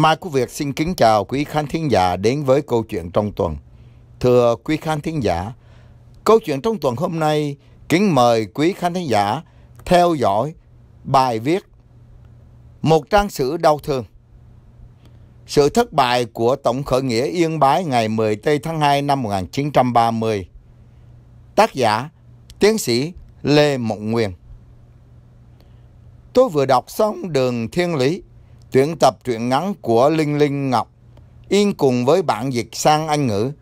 Mai Quốc Việt xin kính chào quý khán thính giả đến với câu chuyện trong tuần. Thưa quý khán thính giả, câu chuyện trong tuần hôm nay kính mời quý khán thính giả theo dõi bài viết Một trang sử đau thương. Sự thất bại của Tổng khởi nghĩa Yên Bái ngày 10 Tây tháng 2 năm 1930. Tác giả Tiến sĩ Lê Mộng Nguyên. Tôi vừa đọc xong Đường Thiên Lý tuyển tập truyện ngắn của Linh Linh Ngọc in cùng với bản dịch sang Anh ngữ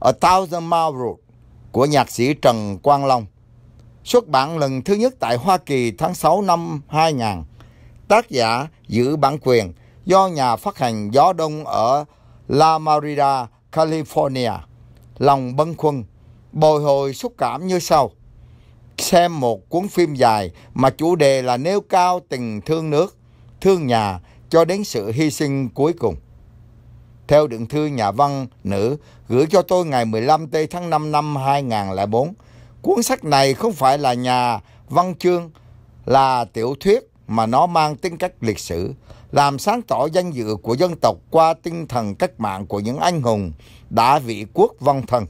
A Thousand Mile Road của nhạc sĩ Trần Quang Long. Xuất bản lần thứ nhất tại Hoa Kỳ tháng 6 năm 2000. Tác giả giữ bản quyền do nhà phát hành Gió Đông ở La Marida, California. Lòng bân khuân, bồi hồi xúc cảm như sau. Xem một cuốn phim dài mà chủ đề là nêu cao tình thương nước, thương nhà, cho đến sự hy sinh cuối cùng. Theo đựng thư nhà văn nữ gửi cho tôi ngày 15 tây tháng 5 năm 2004, cuốn sách này không phải là nhà văn chương, là tiểu thuyết mà nó mang tính cách lịch sử, làm sáng tỏ danh dự của dân tộc qua tinh thần cách mạng của những anh hùng đã vị quốc văn thần.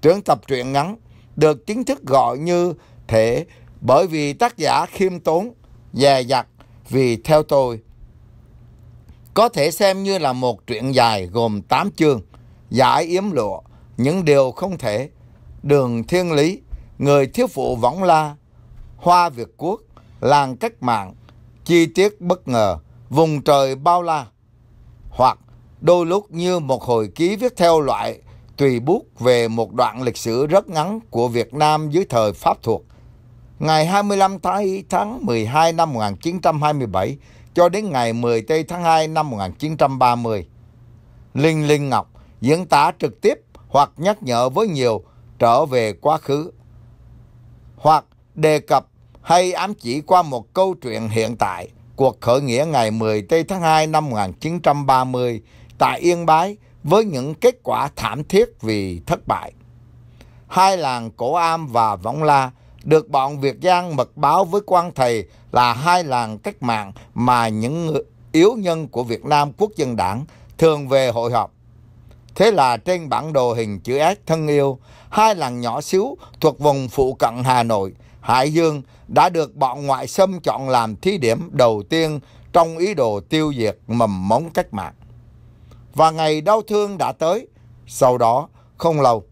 Tuyển tập truyện ngắn được chính thức gọi như thể bởi vì tác giả khiêm tốn, dè dặt vì theo tôi có thể xem như là một truyện dài gồm 8 chương, giải yếm lụa, những điều không thể, đường thiên lý, người thiếu phụ võng la, hoa Việt quốc, làng cách mạng, chi tiết bất ngờ, vùng trời bao la. Hoặc đôi lúc như một hồi ký viết theo loại tùy bút về một đoạn lịch sử rất ngắn của Việt Nam dưới thời Pháp thuộc. Ngày 25 tháng 12 năm 1927, cho đến ngày 10 tây tháng 2 năm 1930. Linh Linh Ngọc diễn tả trực tiếp hoặc nhắc nhở với nhiều trở về quá khứ hoặc đề cập hay ám chỉ qua một câu chuyện hiện tại cuộc khởi nghĩa ngày 10 tây tháng 2 năm 1930 tại Yên Bái với những kết quả thảm thiết vì thất bại. Hai làng Cổ Am và Võng La được bọn Việt Giang mật báo với quan thầy là hai làng cách mạng mà những yếu nhân của Việt Nam Quốc dân đảng thường về hội họp. Thế là trên bản đồ hình chữ S thân yêu, hai làng nhỏ xíu thuộc vùng phụ cận Hà Nội, Hải Dương đã được bọn ngoại xâm chọn làm thí điểm đầu tiên trong ý đồ tiêu diệt mầm móng cách mạng. Và ngày đau thương đã tới, sau đó không lâu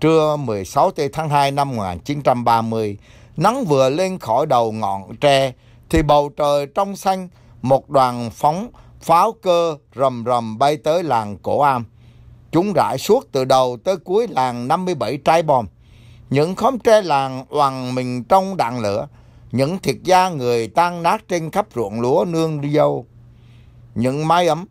trưa 16 tháng 2 năm 1930, nắng vừa lên khỏi đầu ngọn tre thì bầu trời trong xanh, một đoàn phóng pháo cơ rầm rầm bay tới làng Cổ Am. Chúng rải suốt từ đầu tới cuối làng 57 trái bom. Những khóm tre làng hoàng mình trong đạn lửa, những thiệt gia người tan nát trên khắp ruộng lúa nương dâu. Những mái ấm,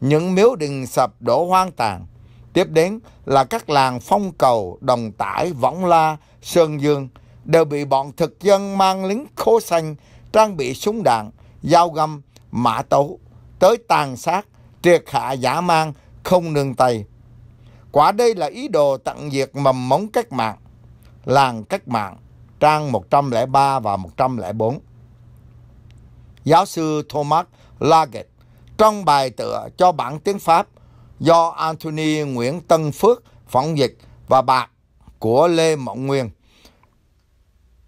những miếu đình sập đổ hoang tàn, Tiếp đến là các làng Phong Cầu, Đồng Tải, Võng La, Sơn Dương đều bị bọn thực dân mang lính khố xanh, trang bị súng đạn, dao găm, mã tấu, tới tàn sát, triệt hạ giả mang, không nương tay. Quả đây là ý đồ tận diệt mầm mống cách mạng, làng cách mạng, trang 103 và 104. Giáo sư Thomas Laget trong bài tựa cho bản tiếng Pháp do Anthony Nguyễn Tân Phước phỏng dịch và bạc của Lê Mộng Nguyên.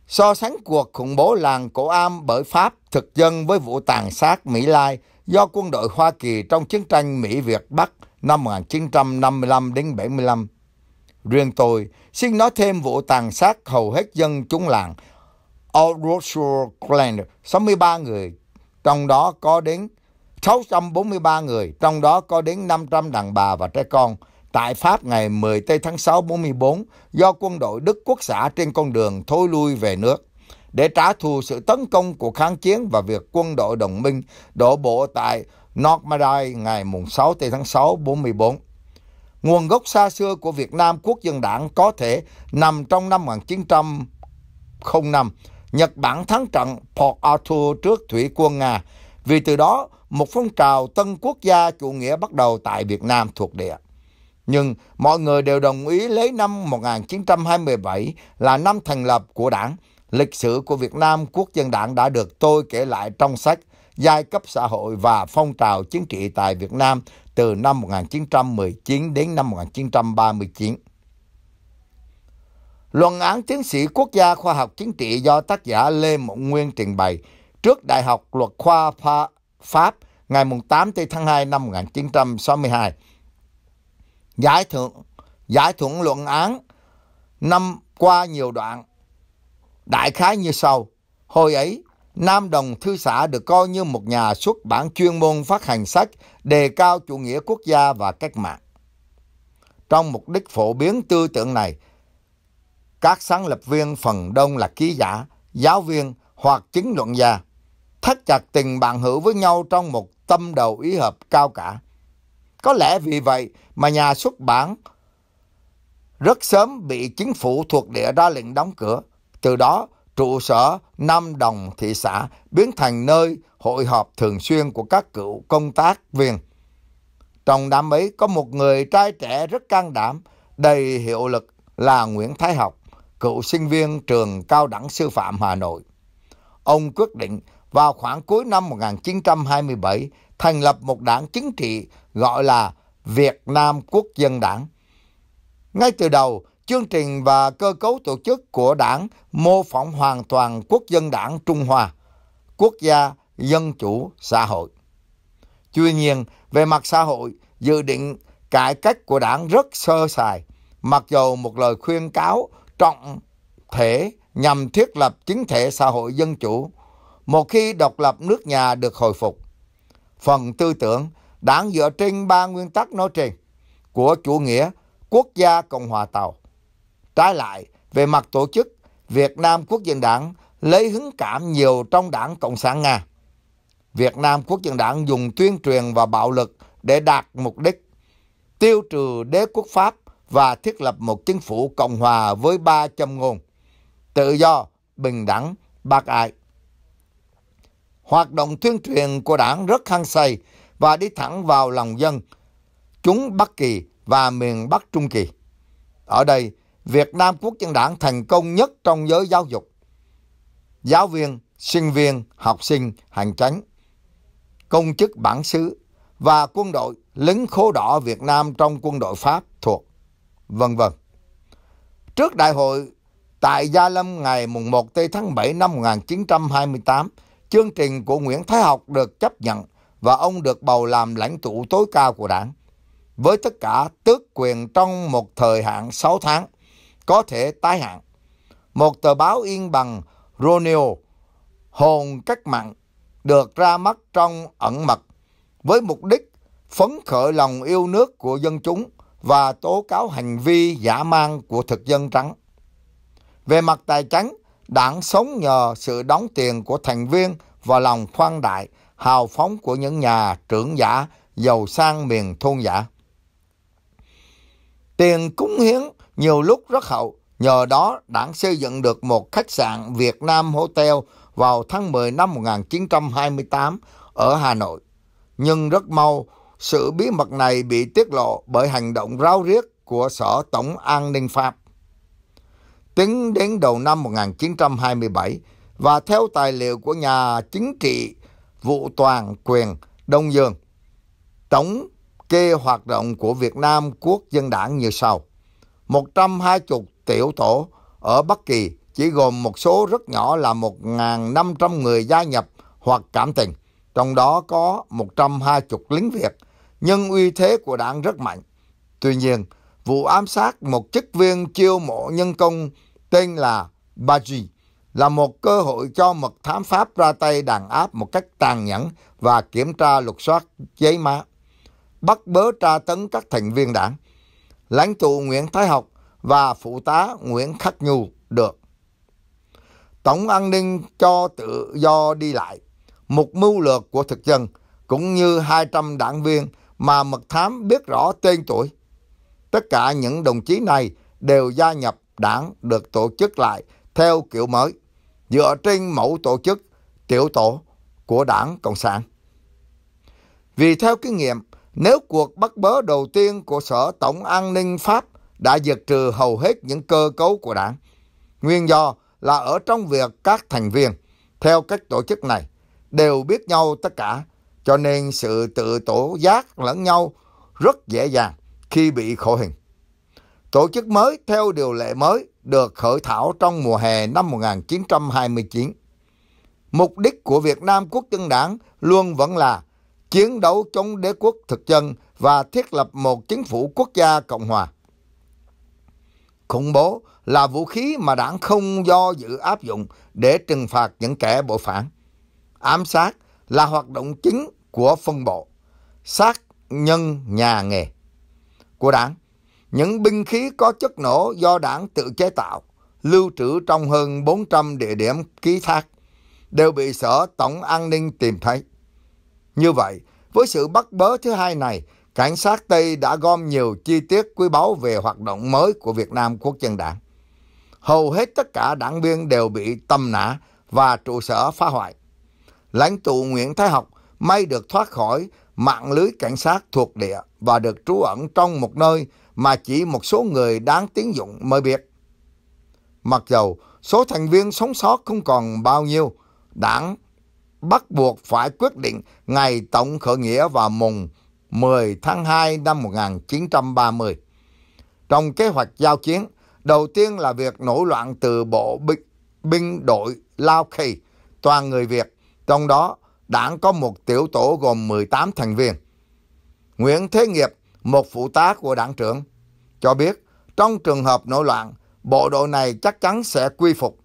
So sánh cuộc khủng bố làng Cổ Am bởi Pháp thực dân với vụ tàn sát Mỹ Lai do quân đội Hoa Kỳ trong chiến tranh Mỹ-Việt Bắc năm 1955 đến 75. Riêng tôi xin nói thêm vụ tàn sát hầu hết dân chúng làng Old Rochelle Glen, 63 người, trong đó có đến 643 người, trong đó có đến 500 đàn bà và trẻ con. Tại Pháp ngày 10 Tây tháng 6 44, do quân đội Đức quốc xã trên con đường thối lui về nước. Để trả thù sự tấn công của kháng chiến và việc quân đội đồng minh đổ bộ tại Normandy ngày 6 Tây tháng 6 44. Nguồn gốc xa xưa của Việt Nam Quốc dân đảng có thể nằm trong năm 1905. Nhật Bản thắng trận Port Arthur trước thủy quân Nga vì từ đó, một phong trào tân quốc gia chủ nghĩa bắt đầu tại Việt Nam thuộc địa. Nhưng mọi người đều đồng ý lấy năm 1927 là năm thành lập của đảng. Lịch sử của Việt Nam Quốc dân đảng đã được tôi kể lại trong sách Giai cấp xã hội và phong trào chính trị tại Việt Nam từ năm 1919 đến năm 1939. Luận án tiến sĩ quốc gia khoa học chính trị do tác giả Lê Mộng Nguyên trình bày trước Đại học Luật khoa Pháp ngày 8 tháng 2 năm 1962. Giải thưởng giải thưởng luận án năm qua nhiều đoạn đại khái như sau. Hồi ấy, Nam Đồng Thư xã được coi như một nhà xuất bản chuyên môn phát hành sách đề cao chủ nghĩa quốc gia và cách mạng. Trong mục đích phổ biến tư tưởng này, các sáng lập viên phần đông là ký giả, giáo viên hoặc chính luận gia thắt chặt tình bạn hữu với nhau trong một tâm đầu ý hợp cao cả. Có lẽ vì vậy mà nhà xuất bản rất sớm bị chính phủ thuộc địa ra lệnh đóng cửa. Từ đó, trụ sở Nam Đồng thị xã biến thành nơi hội họp thường xuyên của các cựu công tác viên. Trong đám ấy có một người trai trẻ rất can đảm, đầy hiệu lực là Nguyễn Thái Học, cựu sinh viên trường cao đẳng sư phạm Hà Nội. Ông quyết định vào khoảng cuối năm 1927 thành lập một đảng chính trị gọi là Việt Nam Quốc dân Đảng. Ngay từ đầu, chương trình và cơ cấu tổ chức của đảng mô phỏng hoàn toàn Quốc dân Đảng Trung Hoa, quốc gia dân chủ xã hội. Tuy nhiên, về mặt xã hội, dự định cải cách của đảng rất sơ sài, mặc dù một lời khuyên cáo trọng thể nhằm thiết lập chính thể xã hội dân chủ một khi độc lập nước nhà được hồi phục. Phần tư tưởng đảng dựa trên ba nguyên tắc nói trên của chủ nghĩa quốc gia Cộng hòa Tàu. Trái lại, về mặt tổ chức, Việt Nam Quốc dân đảng lấy hứng cảm nhiều trong đảng Cộng sản Nga. Việt Nam Quốc dân đảng dùng tuyên truyền và bạo lực để đạt mục đích tiêu trừ đế quốc Pháp và thiết lập một chính phủ Cộng hòa với ba châm ngôn tự do, bình đẳng, bác ai hoạt động tuyên truyền của đảng rất hăng say và đi thẳng vào lòng dân, chúng Bắc Kỳ và miền Bắc Trung Kỳ. Ở đây, Việt Nam Quốc dân đảng thành công nhất trong giới giáo dục. Giáo viên, sinh viên, học sinh, hành tránh, công chức bản xứ và quân đội lính khố đỏ Việt Nam trong quân đội Pháp thuộc, vân vân. Trước đại hội tại Gia Lâm ngày mùng 1 Tây tháng 7 năm 1928, chương trình của Nguyễn Thái Học được chấp nhận và ông được bầu làm lãnh tụ tối cao của đảng. Với tất cả tước quyền trong một thời hạn 6 tháng, có thể tái hạn. Một tờ báo yên bằng Roneo, Hồn Cách Mạng, được ra mắt trong ẩn mật, với mục đích phấn khởi lòng yêu nước của dân chúng và tố cáo hành vi giả mang của thực dân trắng. Về mặt tài chính, Đảng sống nhờ sự đóng tiền của thành viên và lòng khoan đại, hào phóng của những nhà trưởng giả giàu sang miền thôn giả. Tiền cúng hiến nhiều lúc rất hậu, nhờ đó đảng xây dựng được một khách sạn Việt Nam Hotel vào tháng 10 năm 1928 ở Hà Nội. Nhưng rất mau, sự bí mật này bị tiết lộ bởi hành động ráo riết của Sở Tổng An ninh Pháp tính đến đầu năm 1927 và theo tài liệu của nhà chính trị vụ toàn quyền Đông Dương. Tổng kê hoạt động của Việt Nam Quốc dân đảng như sau. 120 tiểu tổ ở Bắc Kỳ chỉ gồm một số rất nhỏ là 1.500 người gia nhập hoặc cảm tình, trong đó có 120 lính Việt, nhưng uy thế của đảng rất mạnh. Tuy nhiên, vụ ám sát một chức viên chiêu mộ nhân công tên là Baji là một cơ hội cho mật thám Pháp ra tay đàn áp một cách tàn nhẫn và kiểm tra lục soát giấy má, bắt bớ tra tấn các thành viên đảng. Lãnh tụ Nguyễn Thái Học và phụ tá Nguyễn Khắc Nhu được. Tổng an ninh cho tự do đi lại, một mưu lược của thực dân cũng như 200 đảng viên mà mật thám biết rõ tên tuổi Tất cả những đồng chí này đều gia nhập đảng được tổ chức lại theo kiểu mới, dựa trên mẫu tổ chức tiểu tổ của đảng Cộng sản. Vì theo kinh nghiệm, nếu cuộc bắt bớ đầu tiên của Sở Tổng An ninh Pháp đã diệt trừ hầu hết những cơ cấu của đảng, nguyên do là ở trong việc các thành viên theo cách tổ chức này đều biết nhau tất cả, cho nên sự tự tổ giác lẫn nhau rất dễ dàng khi bị khổ hình. Tổ chức mới theo điều lệ mới được khởi thảo trong mùa hè năm 1929. Mục đích của Việt Nam Quốc dân đảng luôn vẫn là chiến đấu chống đế quốc thực dân và thiết lập một chính phủ quốc gia Cộng hòa. Khủng bố là vũ khí mà đảng không do dự áp dụng để trừng phạt những kẻ bội phản. Ám sát là hoạt động chính của phân bộ, sát nhân nhà nghề của đảng. Những binh khí có chất nổ do đảng tự chế tạo, lưu trữ trong hơn 400 địa điểm ký thác, đều bị Sở Tổng An ninh tìm thấy. Như vậy, với sự bắt bớ thứ hai này, cảnh sát Tây đã gom nhiều chi tiết quý báu về hoạt động mới của Việt Nam Quốc dân đảng. Hầu hết tất cả đảng viên đều bị tâm nã và trụ sở phá hoại. Lãnh tụ Nguyễn Thái Học may được thoát khỏi mạng lưới cảnh sát thuộc địa và được trú ẩn trong một nơi mà chỉ một số người đáng tín dụng mới biết. Mặc dầu số thành viên sống sót không còn bao nhiêu, đảng bắt buộc phải quyết định ngày tổng khởi nghĩa vào mùng 10 tháng 2 năm 1930. Trong kế hoạch giao chiến, đầu tiên là việc nổi loạn từ bộ binh, binh đội Lao kỳ toàn người Việt, trong đó đảng có một tiểu tổ gồm 18 thành viên. Nguyễn Thế Nghiệp, một phụ tá của đảng trưởng, cho biết trong trường hợp nổi loạn, bộ đội này chắc chắn sẽ quy phục.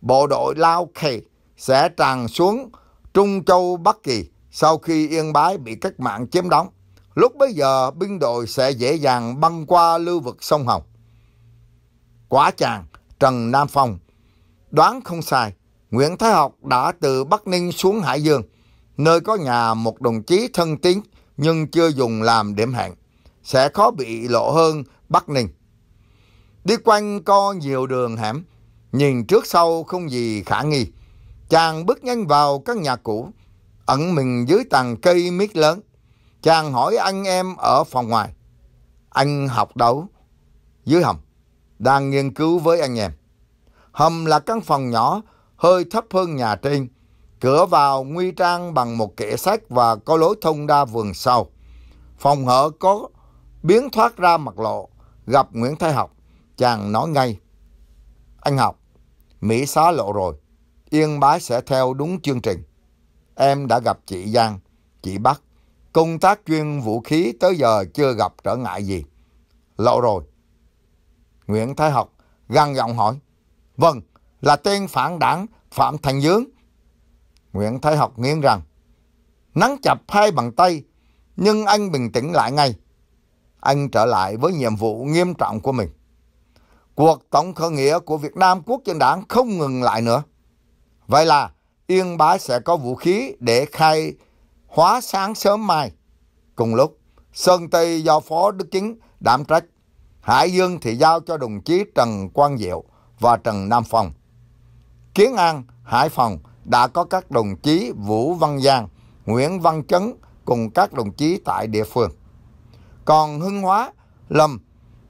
Bộ đội Lao Kỳ sẽ tràn xuống Trung Châu Bắc Kỳ sau khi Yên Bái bị cách mạng chiếm đóng. Lúc bấy giờ, binh đội sẽ dễ dàng băng qua lưu vực sông Hồng. Quá chàng, Trần Nam Phong. Đoán không sai, Nguyễn Thái Học đã từ Bắc Ninh xuống Hải Dương nơi có nhà một đồng chí thân tín nhưng chưa dùng làm điểm hẹn, sẽ khó bị lộ hơn Bắc Ninh. Đi quanh co nhiều đường hẻm, nhìn trước sau không gì khả nghi. Chàng bước nhanh vào căn nhà cũ, ẩn mình dưới tầng cây miết lớn. Chàng hỏi anh em ở phòng ngoài. Anh học đấu dưới hầm, đang nghiên cứu với anh em. Hầm là căn phòng nhỏ, hơi thấp hơn nhà trên, Cửa vào nguy trang bằng một kệ sách và có lối thông ra vườn sau. Phòng hở có biến thoát ra mặt lộ, gặp Nguyễn Thái Học. Chàng nói ngay, anh Học, Mỹ xá lộ rồi, yên bái sẽ theo đúng chương trình. Em đã gặp chị Giang, chị Bắc, công tác chuyên vũ khí tới giờ chưa gặp trở ngại gì. Lộ rồi. Nguyễn Thái Học gằn giọng hỏi, vâng, là tên phản đảng Phạm Thành Dướng, Nguyễn Thái Học nghiến rằng, nắng chập hai bàn tay, nhưng anh bình tĩnh lại ngay. Anh trở lại với nhiệm vụ nghiêm trọng của mình. Cuộc tổng khởi nghĩa của Việt Nam quốc dân đảng không ngừng lại nữa. Vậy là Yên Bái sẽ có vũ khí để khai hóa sáng sớm mai. Cùng lúc, Sơn Tây do Phó Đức Chính đảm trách. Hải Dương thì giao cho đồng chí Trần Quang Diệu và Trần Nam Phong. Kiến An, Hải Phòng đã có các đồng chí Vũ Văn Giang, Nguyễn Văn Chấn cùng các đồng chí tại địa phương. Còn Hưng Hóa, Lâm,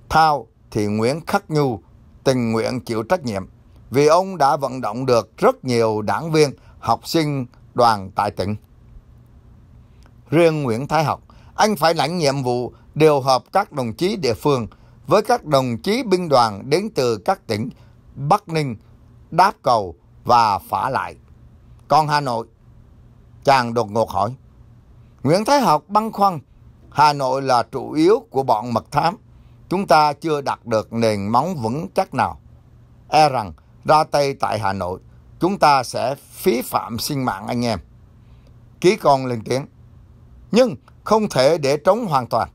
Thao thì Nguyễn Khắc Nhu tình nguyện chịu trách nhiệm vì ông đã vận động được rất nhiều đảng viên, học sinh, đoàn tại tỉnh. Riêng Nguyễn Thái Học, anh phải lãnh nhiệm vụ điều hợp các đồng chí địa phương với các đồng chí binh đoàn đến từ các tỉnh Bắc Ninh, Đáp Cầu và Phả Lại. Còn Hà Nội? Chàng đột ngột hỏi. Nguyễn Thái Học băn khoăn. Hà Nội là trụ yếu của bọn mật thám. Chúng ta chưa đặt được nền móng vững chắc nào. E rằng ra tay tại Hà Nội, chúng ta sẽ phí phạm sinh mạng anh em. Ký con lên tiếng. Nhưng không thể để trống hoàn toàn.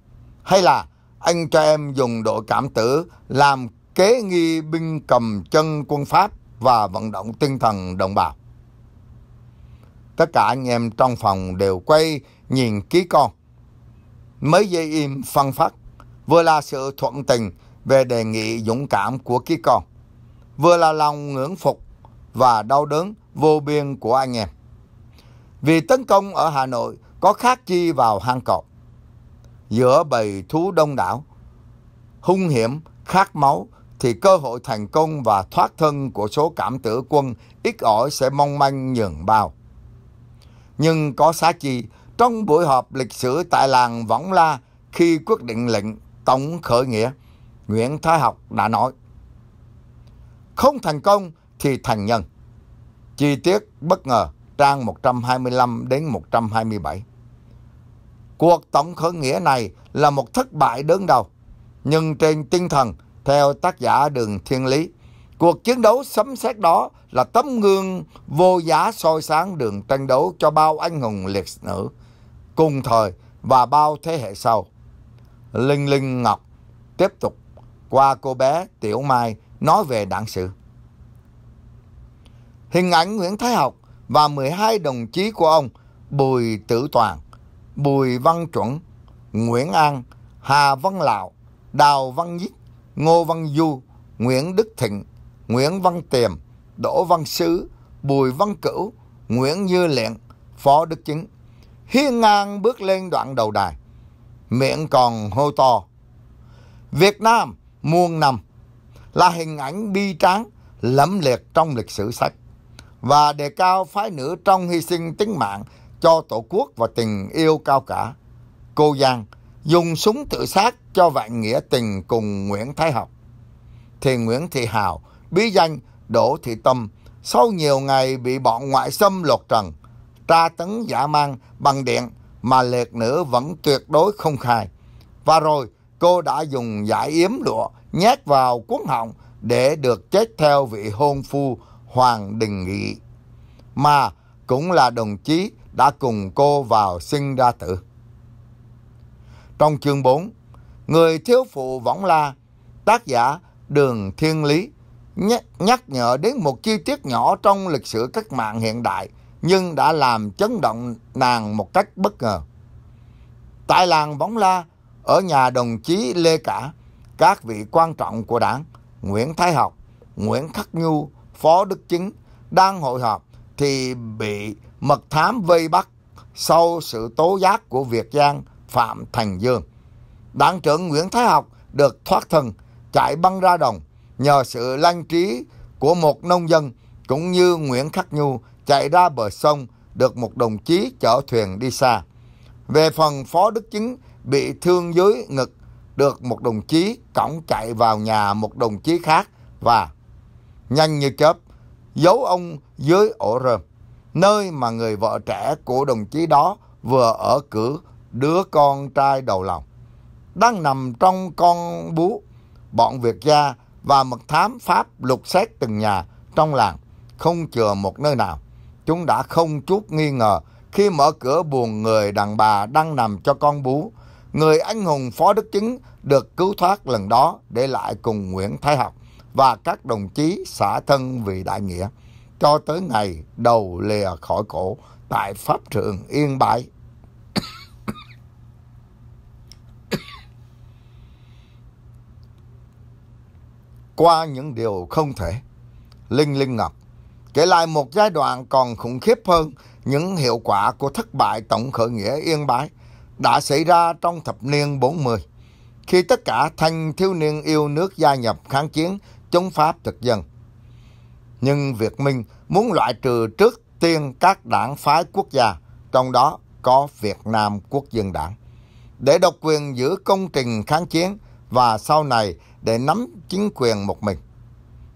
Hay là anh cho em dùng đội cảm tử làm kế nghi binh cầm chân quân Pháp và vận động tinh thần đồng bào tất cả anh em trong phòng đều quay nhìn ký con. Mấy giây im phân phát, vừa là sự thuận tình về đề nghị dũng cảm của ký con, vừa là lòng ngưỡng phục và đau đớn vô biên của anh em. Vì tấn công ở Hà Nội có khác chi vào hang cọp. Giữa bầy thú đông đảo, hung hiểm, khát máu, thì cơ hội thành công và thoát thân của số cảm tử quân ít ỏi sẽ mong manh nhường bao nhưng có xá chi trong buổi họp lịch sử tại làng Võng La khi quyết định lệnh tổng khởi nghĩa, Nguyễn Thái Học đã nói Không thành công thì thành nhân. Chi tiết bất ngờ trang 125 đến 127. Cuộc tổng khởi nghĩa này là một thất bại đớn đầu, nhưng trên tinh thần theo tác giả Đường Thiên Lý, Cuộc chiến đấu sấm sét đó là tấm gương vô giá soi sáng đường tranh đấu cho bao anh hùng liệt nữ cùng thời và bao thế hệ sau. Linh Linh Ngọc tiếp tục qua cô bé Tiểu Mai nói về đảng sự. Hình ảnh Nguyễn Thái Học và 12 đồng chí của ông Bùi Tử Toàn, Bùi Văn Chuẩn, Nguyễn An, Hà Văn Lạo, Đào Văn Nhất, Ngô Văn Du, Nguyễn Đức Thịnh, Nguyễn Văn Tiềm, Đỗ Văn Sứ, Bùi Văn Cửu, Nguyễn Như Liện, Phó Đức Chính. Hiên ngang bước lên đoạn đầu đài, miệng còn hô to. Việt Nam muôn năm là hình ảnh bi tráng lẫm liệt trong lịch sử sách và đề cao phái nữ trong hy sinh tính mạng cho tổ quốc và tình yêu cao cả. Cô Giang dùng súng tự sát cho vạn nghĩa tình cùng Nguyễn Thái Học. Thì Nguyễn Thị Hào bí danh Đỗ Thị Tâm sau nhiều ngày bị bọn ngoại xâm lột trần, tra tấn giả mang bằng điện mà liệt nữ vẫn tuyệt đối không khai. Và rồi cô đã dùng giải yếm lụa nhét vào cuốn họng để được chết theo vị hôn phu Hoàng Đình Nghị, mà cũng là đồng chí đã cùng cô vào sinh ra tử. Trong chương 4, Người thiếu phụ võng la, tác giả Đường Thiên Lý, nhắc, nhắc nhở đến một chi tiết nhỏ trong lịch sử cách mạng hiện đại nhưng đã làm chấn động nàng một cách bất ngờ. Tại làng Bóng La, ở nhà đồng chí Lê Cả, các vị quan trọng của đảng, Nguyễn Thái Học, Nguyễn Khắc Nhu, Phó Đức Chính đang hội họp thì bị mật thám vây bắt sau sự tố giác của Việt Giang Phạm Thành Dương. Đảng trưởng Nguyễn Thái Học được thoát thân, chạy băng ra đồng, nhờ sự lanh trí của một nông dân cũng như Nguyễn Khắc Nhu chạy ra bờ sông được một đồng chí chở thuyền đi xa. Về phần Phó Đức Chính bị thương dưới ngực được một đồng chí cõng chạy vào nhà một đồng chí khác và nhanh như chớp giấu ông dưới ổ rơm nơi mà người vợ trẻ của đồng chí đó vừa ở cửa đứa con trai đầu lòng đang nằm trong con bú bọn việt gia và mật thám Pháp lục xét từng nhà trong làng, không chừa một nơi nào. Chúng đã không chút nghi ngờ khi mở cửa buồn người đàn bà đang nằm cho con bú. Người anh hùng Phó Đức Chứng được cứu thoát lần đó để lại cùng Nguyễn Thái Học và các đồng chí xã thân vì đại nghĩa cho tới ngày đầu lìa khỏi cổ tại Pháp trường Yên Bái. qua những điều không thể. Linh Linh Ngọc kể lại một giai đoạn còn khủng khiếp hơn những hiệu quả của thất bại tổng khởi nghĩa Yên Bái đã xảy ra trong thập niên 40, khi tất cả thanh thiếu niên yêu nước gia nhập kháng chiến chống Pháp thực dân. Nhưng Việt Minh muốn loại trừ trước tiên các đảng phái quốc gia, trong đó có Việt Nam Quốc dân đảng, để độc quyền giữ công trình kháng chiến và sau này để nắm chính quyền một mình.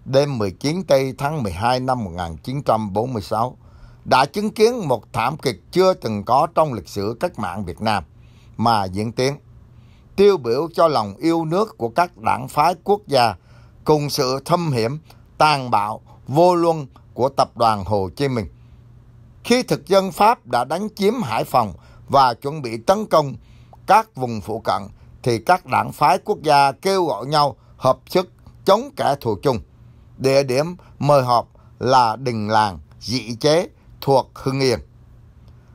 Đêm 19 Tây tháng 12 năm 1946 đã chứng kiến một thảm kịch chưa từng có trong lịch sử cách mạng Việt Nam mà diễn tiến, tiêu biểu cho lòng yêu nước của các đảng phái quốc gia cùng sự thâm hiểm, tàn bạo, vô luân của tập đoàn Hồ Chí Minh. Khi thực dân Pháp đã đánh chiếm Hải Phòng và chuẩn bị tấn công các vùng phụ cận thì các đảng phái quốc gia kêu gọi nhau hợp sức chống kẻ thù chung. Địa điểm mời họp là đình làng dị chế thuộc Hưng Yên.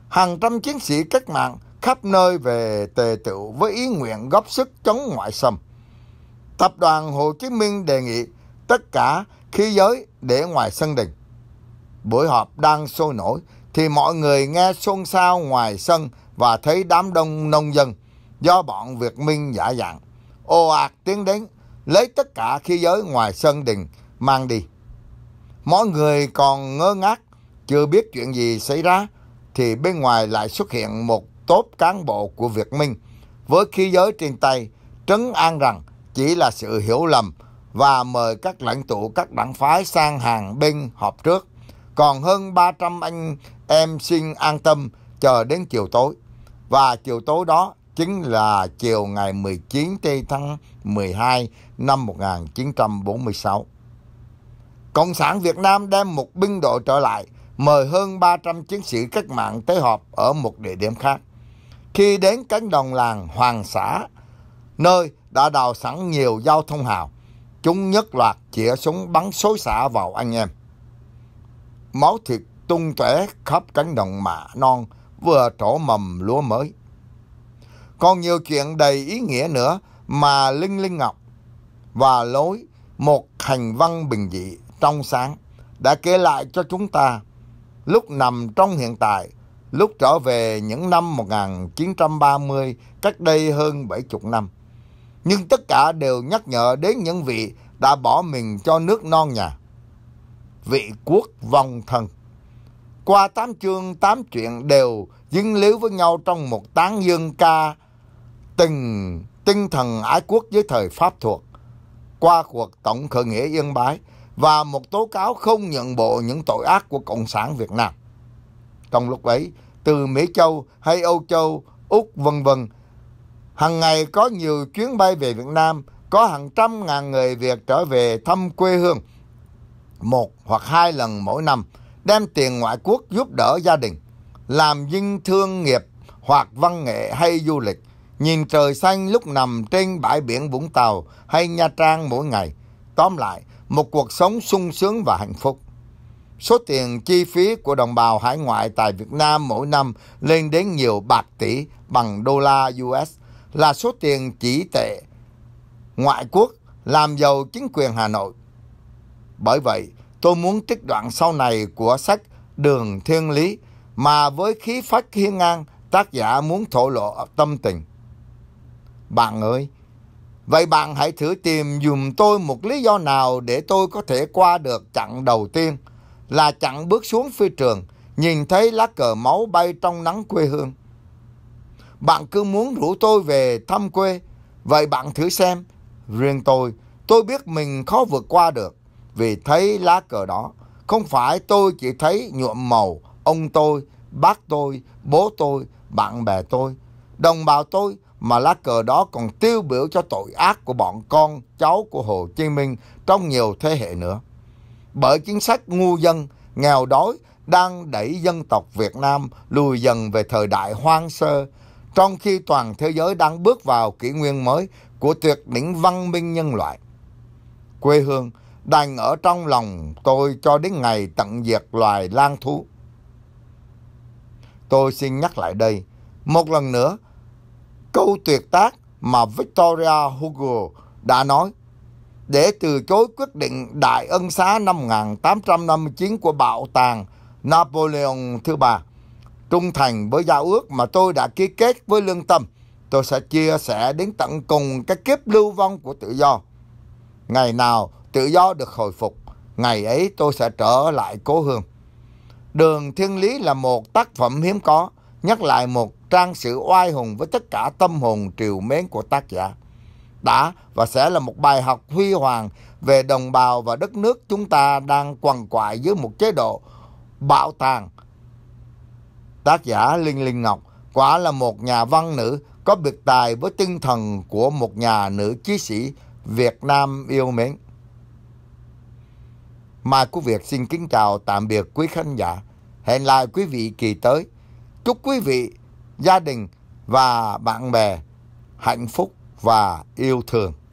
Hàng trăm chiến sĩ cách mạng khắp nơi về tề tựu với ý nguyện góp sức chống ngoại xâm. Tập đoàn Hồ Chí Minh đề nghị tất cả khí giới để ngoài sân đình. Buổi họp đang sôi nổi thì mọi người nghe xôn xao ngoài sân và thấy đám đông nông dân do bọn Việt Minh giả dạng, ồ ạt tiến đến, lấy tất cả khí giới ngoài sân đình, mang đi. Mọi người còn ngơ ngác, chưa biết chuyện gì xảy ra, thì bên ngoài lại xuất hiện một tốp cán bộ của Việt Minh với khí giới trên tay, trấn an rằng chỉ là sự hiểu lầm và mời các lãnh tụ các đảng phái sang hàng binh họp trước. Còn hơn 300 anh em xin an tâm chờ đến chiều tối. Và chiều tối đó, chính là chiều ngày 19 tây tháng 12 năm 1946. Cộng sản Việt Nam đem một binh đội trở lại, mời hơn 300 chiến sĩ cách mạng tới họp ở một địa điểm khác. Khi đến cánh đồng làng Hoàng Xã, nơi đã đào sẵn nhiều giao thông hào, chúng nhất loạt chĩa súng bắn xối xả vào anh em. Máu thịt tung tóe khắp cánh đồng mạ non vừa trổ mầm lúa mới. Còn nhiều chuyện đầy ý nghĩa nữa mà Linh Linh Ngọc và lối một hành văn bình dị trong sáng đã kể lại cho chúng ta lúc nằm trong hiện tại, lúc trở về những năm 1930 cách đây hơn 70 năm. Nhưng tất cả đều nhắc nhở đến những vị đã bỏ mình cho nước non nhà. Vị quốc vong thân. Qua tám chương tám chuyện đều dính líu với nhau trong một tán dương ca tình tinh thần ái quốc dưới thời Pháp thuộc qua cuộc tổng khởi nghĩa Yên Bái và một tố cáo không nhận bộ những tội ác của Cộng sản Việt Nam. Trong lúc ấy, từ Mỹ Châu hay Âu Châu, Úc vân vân, hàng ngày có nhiều chuyến bay về Việt Nam, có hàng trăm ngàn người Việt trở về thăm quê hương một hoặc hai lần mỗi năm, đem tiền ngoại quốc giúp đỡ gia đình, làm dinh thương nghiệp hoặc văn nghệ hay du lịch nhìn trời xanh lúc nằm trên bãi biển Vũng Tàu hay Nha Trang mỗi ngày. Tóm lại, một cuộc sống sung sướng và hạnh phúc. Số tiền chi phí của đồng bào hải ngoại tại Việt Nam mỗi năm lên đến nhiều bạc tỷ bằng đô la US là số tiền chỉ tệ ngoại quốc làm giàu chính quyền Hà Nội. Bởi vậy, tôi muốn trích đoạn sau này của sách Đường Thiên Lý mà với khí phách hiên ngang tác giả muốn thổ lộ tâm tình. Bạn ơi, vậy bạn hãy thử tìm dùm tôi một lý do nào để tôi có thể qua được chặng đầu tiên là chặng bước xuống phi trường, nhìn thấy lá cờ máu bay trong nắng quê hương. Bạn cứ muốn rủ tôi về thăm quê, vậy bạn thử xem. Riêng tôi, tôi biết mình khó vượt qua được vì thấy lá cờ đó. Không phải tôi chỉ thấy nhuộm màu ông tôi, bác tôi, bố tôi, bạn bè tôi, đồng bào tôi mà lá cờ đó còn tiêu biểu cho tội ác của bọn con cháu của Hồ Chí Minh trong nhiều thế hệ nữa. Bởi chính sách ngu dân, nghèo đói đang đẩy dân tộc Việt Nam lùi dần về thời đại hoang sơ, trong khi toàn thế giới đang bước vào kỷ nguyên mới của tuyệt đỉnh văn minh nhân loại. Quê hương đành ở trong lòng tôi cho đến ngày tận diệt loài lang thú. Tôi xin nhắc lại đây, một lần nữa, câu tuyệt tác mà Victoria Hugo đã nói để từ chối quyết định đại ân xá năm 1859 của bảo tàng Napoleon thứ ba. Trung thành với giao ước mà tôi đã ký kết với lương tâm, tôi sẽ chia sẻ đến tận cùng cái kiếp lưu vong của tự do. Ngày nào tự do được hồi phục, ngày ấy tôi sẽ trở lại cố hương. Đường Thiên Lý là một tác phẩm hiếm có, nhắc lại một trang sự oai hùng với tất cả tâm hồn triều mến của tác giả đã và sẽ là một bài học huy hoàng về đồng bào và đất nước chúng ta đang quằn quại dưới một chế độ bạo tàn. Tác giả Linh Linh Ngọc quả là một nhà văn nữ có biệt tài với tinh thần của một nhà nữ chí sĩ Việt Nam yêu mến. Mai Quốc Việt xin kính chào tạm biệt quý khán giả. Hẹn lại quý vị kỳ tới. Chúc quý vị gia đình và bạn bè hạnh phúc và yêu thương